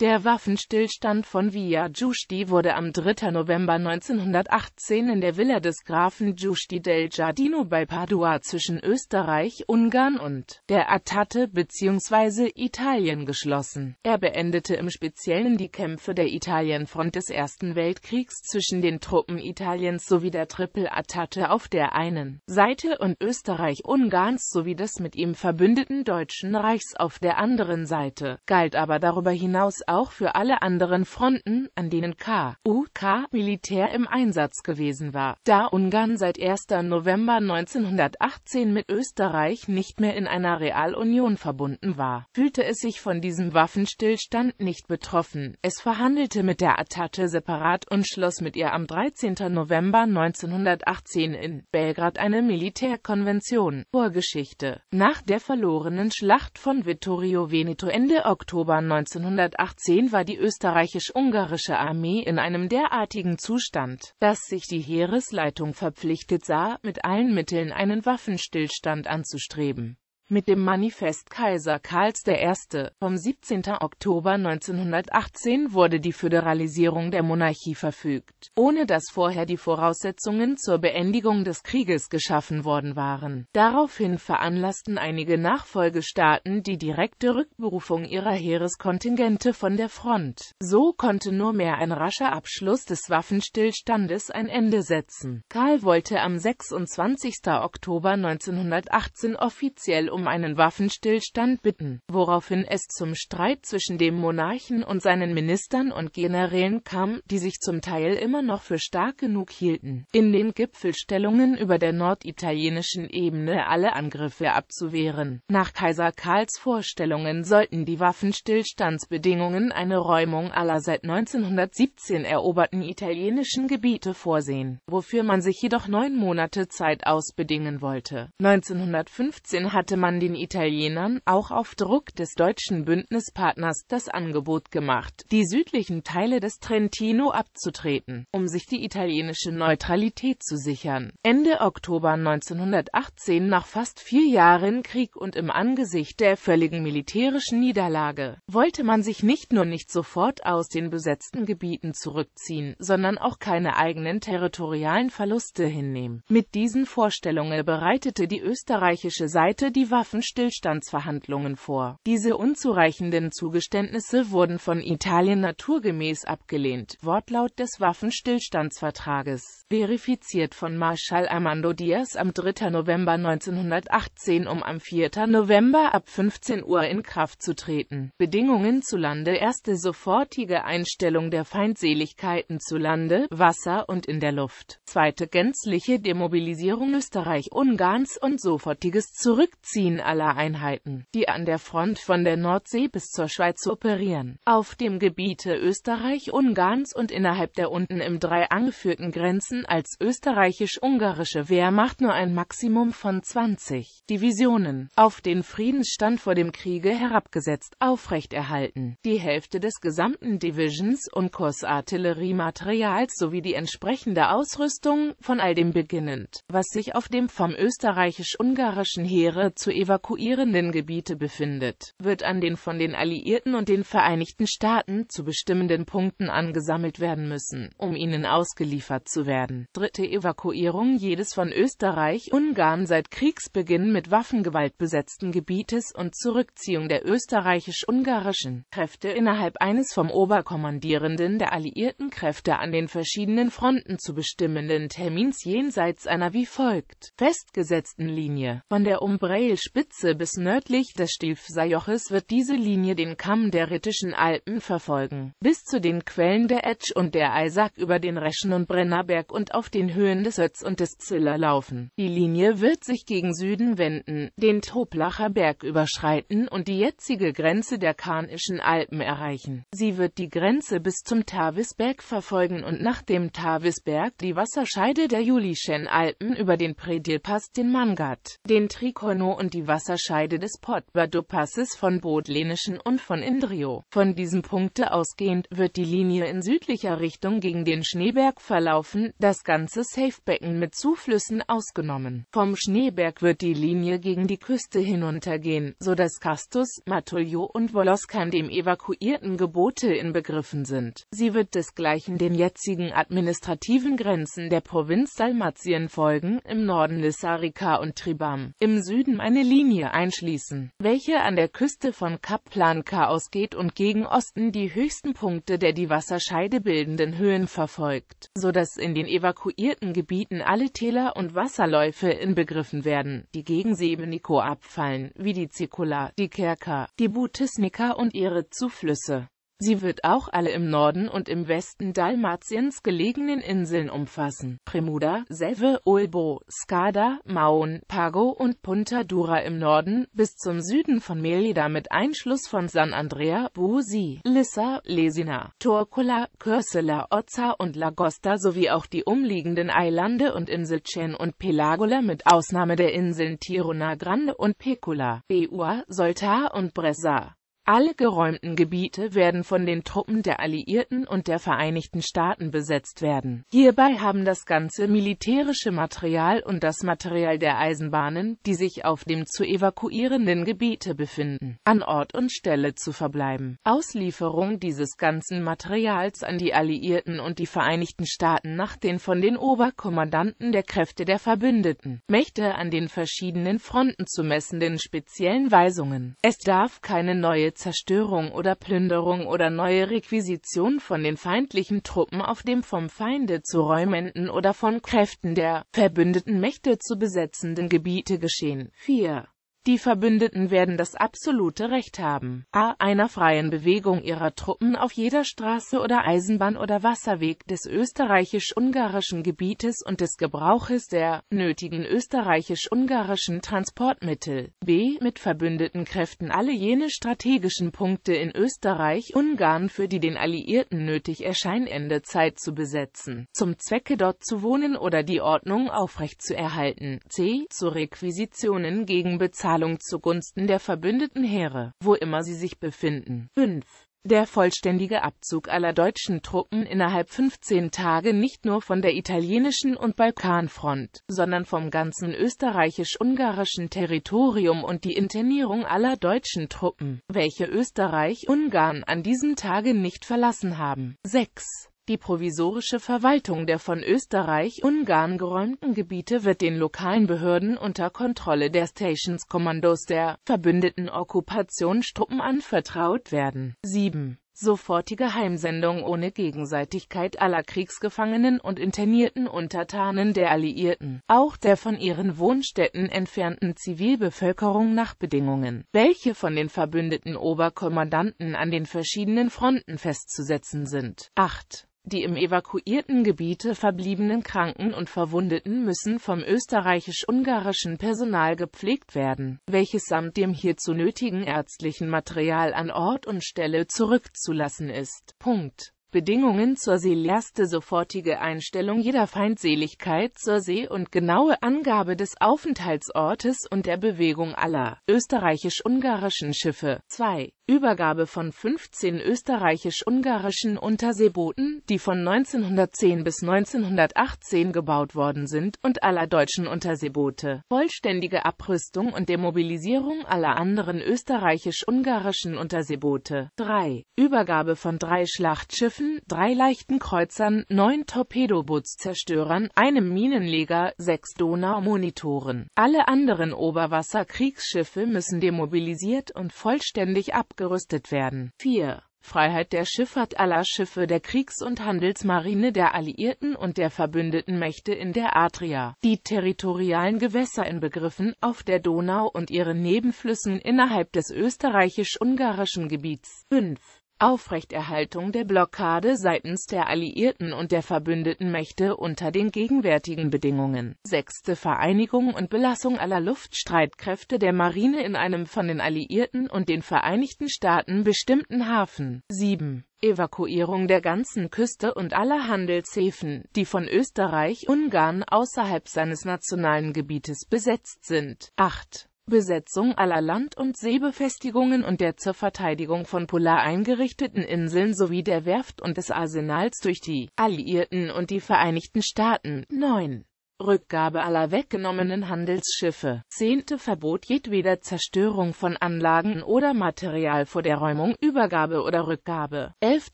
Der Waffenstillstand von Via Giusti wurde am 3. November 1918 in der Villa des Grafen Giusti del Giardino bei Padua zwischen Österreich, Ungarn und der Attatte bzw. Italien geschlossen. Er beendete im Speziellen die Kämpfe der Italienfront des Ersten Weltkriegs zwischen den Truppen Italiens sowie der triple Attatte auf der einen Seite und Österreich-Ungarns sowie des mit ihm verbündeten Deutschen Reichs auf der anderen Seite, galt aber darüber hinaus auch für alle anderen Fronten, an denen KUK Militär im Einsatz gewesen war, da Ungarn seit 1. November 1918 mit Österreich nicht mehr in einer Realunion verbunden war, fühlte es sich von diesem Waffenstillstand nicht betroffen. Es verhandelte mit der Attacke separat und schloss mit ihr am 13. November 1918 in Belgrad eine Militärkonvention. Vorgeschichte Nach der verlorenen Schlacht von Vittorio Veneto Ende Oktober 1918 2010 war die österreichisch-ungarische Armee in einem derartigen Zustand, dass sich die Heeresleitung verpflichtet sah, mit allen Mitteln einen Waffenstillstand anzustreben mit dem Manifest Kaiser Karls I. vom 17. Oktober 1918 wurde die Föderalisierung der Monarchie verfügt, ohne dass vorher die Voraussetzungen zur Beendigung des Krieges geschaffen worden waren. Daraufhin veranlassten einige Nachfolgestaaten die direkte Rückberufung ihrer Heereskontingente von der Front. So konnte nur mehr ein rascher Abschluss des Waffenstillstandes ein Ende setzen. Karl wollte am 26. Oktober 1918 offiziell um um einen Waffenstillstand bitten, woraufhin es zum Streit zwischen dem Monarchen und seinen Ministern und Generälen kam, die sich zum Teil immer noch für stark genug hielten, in den Gipfelstellungen über der norditalienischen Ebene alle Angriffe abzuwehren. Nach Kaiser Karls Vorstellungen sollten die Waffenstillstandsbedingungen eine Räumung aller seit 1917 eroberten italienischen Gebiete vorsehen, wofür man sich jedoch neun Monate Zeit ausbedingen wollte. 1915 hatte man man den Italienern auch auf Druck des deutschen Bündnispartners das Angebot gemacht, die südlichen Teile des Trentino abzutreten, um sich die italienische Neutralität zu sichern. Ende Oktober 1918, nach fast vier Jahren Krieg und im Angesicht der völligen militärischen Niederlage, wollte man sich nicht nur nicht sofort aus den besetzten Gebieten zurückziehen, sondern auch keine eigenen territorialen Verluste hinnehmen. Mit diesen Vorstellungen bereitete die österreichische Seite die Waffenstillstandsverhandlungen vor. Diese unzureichenden Zugeständnisse wurden von Italien naturgemäß abgelehnt, Wortlaut des Waffenstillstandsvertrages, verifiziert von Marschall Armando Diaz am 3. November 1918, um am 4. November ab 15 Uhr in Kraft zu treten. Bedingungen zu Lande Erste sofortige Einstellung der Feindseligkeiten zu Lande, Wasser und in der Luft. Zweite gänzliche Demobilisierung Österreich-Ungarns und sofortiges Zurückziehen Magazin aller Einheiten, die an der Front von der Nordsee bis zur Schweiz operieren. Auf dem Gebiete Österreich-Ungarns und innerhalb der unten im Dreieck angeführten Grenzen als österreichisch-ungarische Wehrmacht nur ein Maximum von 20 Divisionen, auf den Friedensstand vor dem Kriege herabgesetzt, aufrechterhalten. Die Hälfte des gesamten Divisions- und Kursartilleriematerials sowie die entsprechende Ausrüstung, von all dem beginnend, was sich auf dem vom österreichisch-ungarischen Heere zu evakuierenden Gebiete befindet, wird an den von den Alliierten und den Vereinigten Staaten zu bestimmenden Punkten angesammelt werden müssen, um ihnen ausgeliefert zu werden. Dritte Evakuierung jedes von Österreich, Ungarn seit Kriegsbeginn mit Waffengewalt besetzten Gebietes und Zurückziehung der österreichisch-ungarischen Kräfte innerhalb eines vom Oberkommandierenden der alliierten Kräfte an den verschiedenen Fronten zu bestimmenden Termins jenseits einer wie folgt festgesetzten Linie. Von der Umbrail Spitze bis nördlich des stilfser wird diese Linie den Kamm der Rittischen Alpen verfolgen, bis zu den Quellen der Etsch und der Eisack über den Reschen und Brennerberg und auf den Höhen des Ötz und des Ziller laufen. Die Linie wird sich gegen Süden wenden, den Toplacher Berg überschreiten und die jetzige Grenze der Karnischen Alpen erreichen. Sie wird die Grenze bis zum Tavisberg verfolgen und nach dem Tavisberg die Wasserscheide der Julischen Alpen über den Predilpass, den Mangat, den Trikorno und und die Wasserscheide des Potbado-Passes von Bodlenischen und von Indrio. Von diesem Punkte ausgehend wird die Linie in südlicher Richtung gegen den Schneeberg verlaufen, das ganze Safebecken mit Zuflüssen ausgenommen. Vom Schneeberg wird die Linie gegen die Küste hinuntergehen, so dass Castus, Matolio und Woloskan dem evakuierten Gebote inbegriffen sind. Sie wird desgleichen den jetzigen administrativen Grenzen der Provinz Dalmatien folgen, im Norden Lissarica und Tribam, im Süden eine eine Linie einschließen, welche an der Küste von Kap Planka ausgeht und gegen Osten die höchsten Punkte der die Wasserscheide bildenden Höhen verfolgt, so dass in den evakuierten Gebieten alle Täler und Wasserläufe inbegriffen werden, die gegen Sebenico abfallen, wie die Zikula, die Kerka, die Butisnica und ihre Zuflüsse. Sie wird auch alle im Norden und im Westen Dalmatiens gelegenen Inseln umfassen. Premuda, Selve, Olbo, Skada, Maun, Pago und Punta Dura im Norden, bis zum Süden von Melida mit Einschluss von San Andrea, Busi, Lissa, Lesina, Torcola, Körsela, Ozza und Lagosta sowie auch die umliegenden Eilande und Inselchen und Pelagola mit Ausnahme der Inseln Tirona Grande und Pecula, Beua, Soltar und Bressa. Alle geräumten Gebiete werden von den Truppen der Alliierten und der Vereinigten Staaten besetzt werden. Hierbei haben das ganze militärische Material und das Material der Eisenbahnen, die sich auf dem zu evakuierenden Gebiete befinden, an Ort und Stelle zu verbleiben. Auslieferung dieses ganzen Materials an die Alliierten und die Vereinigten Staaten nach den von den Oberkommandanten der Kräfte der verbündeten Mächte an den verschiedenen Fronten zu messenden speziellen Weisungen. Es darf keine neue Zerstörung oder Plünderung oder neue Requisition von den feindlichen Truppen auf dem vom Feinde zu räumenden oder von Kräften der verbündeten Mächte zu besetzenden Gebiet geschehen. 4 die Verbündeten werden das absolute Recht haben, a. einer freien Bewegung ihrer Truppen auf jeder Straße oder Eisenbahn oder Wasserweg des österreichisch-ungarischen Gebietes und des Gebrauches der nötigen österreichisch-ungarischen Transportmittel, b. mit verbündeten Kräften alle jene strategischen Punkte in Österreich-Ungarn, für die den Alliierten nötig erscheinende Zeit zu besetzen, zum Zwecke dort zu wohnen oder die Ordnung aufrechtzuerhalten, c. zu Requisitionen gegen Bezahlung Zahlung zugunsten der verbündeten Heere, wo immer sie sich befinden. 5. Der vollständige Abzug aller deutschen Truppen innerhalb 15 Tage nicht nur von der italienischen und Balkanfront, sondern vom ganzen österreichisch-ungarischen Territorium und die Internierung aller deutschen Truppen, welche Österreich-Ungarn an diesem Tage nicht verlassen haben. 6. Die provisorische Verwaltung der von Österreich-Ungarn geräumten Gebiete wird den lokalen Behörden unter Kontrolle der Stationskommandos der verbündeten Okkupationstruppen anvertraut werden. 7. Sofortige Heimsendung ohne Gegenseitigkeit aller Kriegsgefangenen und internierten Untertanen der Alliierten, auch der von ihren Wohnstätten entfernten Zivilbevölkerung nach Bedingungen, welche von den verbündeten Oberkommandanten an den verschiedenen Fronten festzusetzen sind. 8. Die im evakuierten Gebiete verbliebenen Kranken und Verwundeten müssen vom österreichisch-ungarischen Personal gepflegt werden, welches samt dem hierzu nötigen ärztlichen Material an Ort und Stelle zurückzulassen ist. Punkt Bedingungen zur See erste sofortige Einstellung jeder Feindseligkeit zur See und genaue Angabe des Aufenthaltsortes und der Bewegung aller österreichisch-ungarischen Schiffe. 2. Übergabe von 15 österreichisch-ungarischen Unterseebooten, die von 1910 bis 1918 gebaut worden sind, und aller deutschen Unterseeboote. Vollständige Abrüstung und Demobilisierung aller anderen österreichisch-ungarischen Unterseeboote. 3. Übergabe von drei Schlachtschiffen Schiffen, drei leichten Kreuzern, neun Torpedobootszerstörern, einem Minenleger, sechs Donaumonitoren. Alle anderen Oberwasserkriegsschiffe müssen demobilisiert und vollständig abgerüstet werden. 4. Freiheit der Schifffahrt aller Schiffe der Kriegs- und Handelsmarine der Alliierten und der verbündeten Mächte in der Adria, die territorialen Gewässer inbegriffen auf der Donau und ihren Nebenflüssen innerhalb des österreichisch-ungarischen Gebiets. 5. Aufrechterhaltung der Blockade seitens der Alliierten und der verbündeten Mächte unter den gegenwärtigen Bedingungen. Sechste Vereinigung und Belassung aller Luftstreitkräfte der Marine in einem von den Alliierten und den Vereinigten Staaten bestimmten Hafen. 7. Evakuierung der ganzen Küste und aller Handelshäfen, die von Österreich-Ungarn außerhalb seines nationalen Gebietes besetzt sind. 8. Besetzung aller Land- und Seebefestigungen und der zur Verteidigung von Polar eingerichteten Inseln sowie der Werft und des Arsenals durch die Alliierten und die Vereinigten Staaten. 9. Rückgabe aller weggenommenen Handelsschiffe. 10. Verbot jedweder Zerstörung von Anlagen oder Material vor der Räumung, Übergabe oder Rückgabe. 11.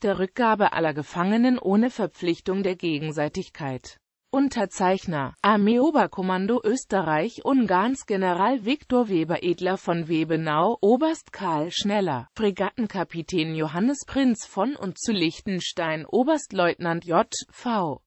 Rückgabe aller Gefangenen ohne Verpflichtung der Gegenseitigkeit. Unterzeichner Armeeoberkommando Österreich-Ungarns General Viktor Weber Edler von Webenau, Oberst Karl Schneller, Fregattenkapitän Johannes Prinz von und zu Liechtenstein Oberstleutnant J. V.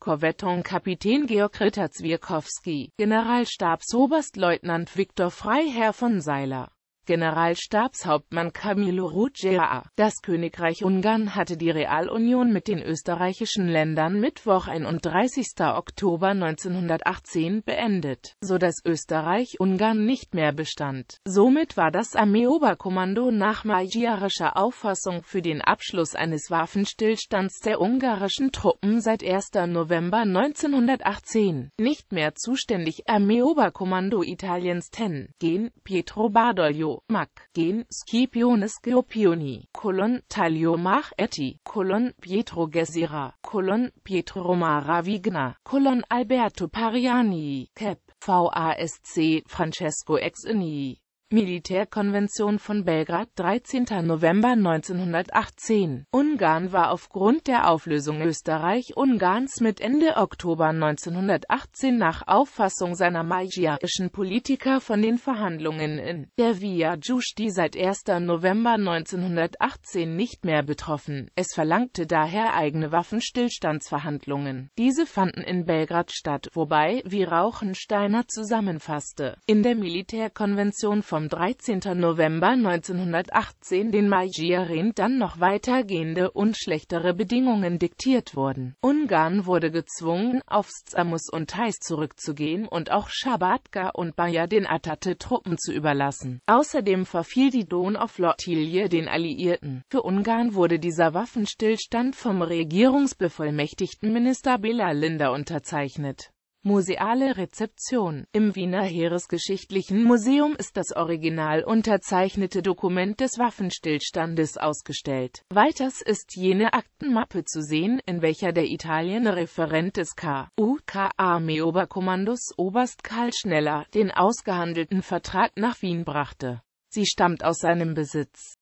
Korvetton Kapitän Georg Ritter-Zwierkowski, Generalstabsoberstleutnant Viktor Freiherr von Seiler. Generalstabshauptmann Camillo Ruggiero. Das Königreich Ungarn hatte die Realunion mit den österreichischen Ländern Mittwoch 31. Oktober 1918 beendet, so dass Österreich-Ungarn nicht mehr bestand. Somit war das Armeeoberkommando nach magyarischer Auffassung für den Abschluss eines Waffenstillstands der ungarischen Truppen seit 1. November 1918 nicht mehr zuständig. Armeeoberkommando Italiens 10 Gen. Pietro Badoglio Mac, Gen, Scipiones Geopioni, Colon, Taglio Mach Etti, Colon, Pietro Gesira, Colon, Pietro Romara Vigna, Colon Alberto Pariani, Cap, VASC, Francesco Exini. Militärkonvention von Belgrad 13. November 1918 Ungarn war aufgrund der Auflösung Österreich-Ungarns mit Ende Oktober 1918 nach Auffassung seiner magyarischen Politiker von den Verhandlungen in der Via Giusti seit 1. November 1918 nicht mehr betroffen. Es verlangte daher eigene Waffenstillstandsverhandlungen. Diese fanden in Belgrad statt, wobei, wie Rauchensteiner zusammenfasste, in der Militärkonvention von vom 13. November 1918 den Magieren dann noch weitergehende und schlechtere Bedingungen diktiert wurden. Ungarn wurde gezwungen, auf Zamus und Theiss zurückzugehen und auch Schabatka und Bayer den Atate-Truppen zu überlassen. Außerdem verfiel die Don auf flottille den Alliierten. Für Ungarn wurde dieser Waffenstillstand vom regierungsbevollmächtigten Minister Bela Linder unterzeichnet. Museale Rezeption Im Wiener Heeresgeschichtlichen Museum ist das original unterzeichnete Dokument des Waffenstillstandes ausgestellt. Weiters ist jene Aktenmappe zu sehen, in welcher der Italiener referent des KU-KA-Armee-Oberkommandos Oberst Karl Schneller den ausgehandelten Vertrag nach Wien brachte. Sie stammt aus seinem Besitz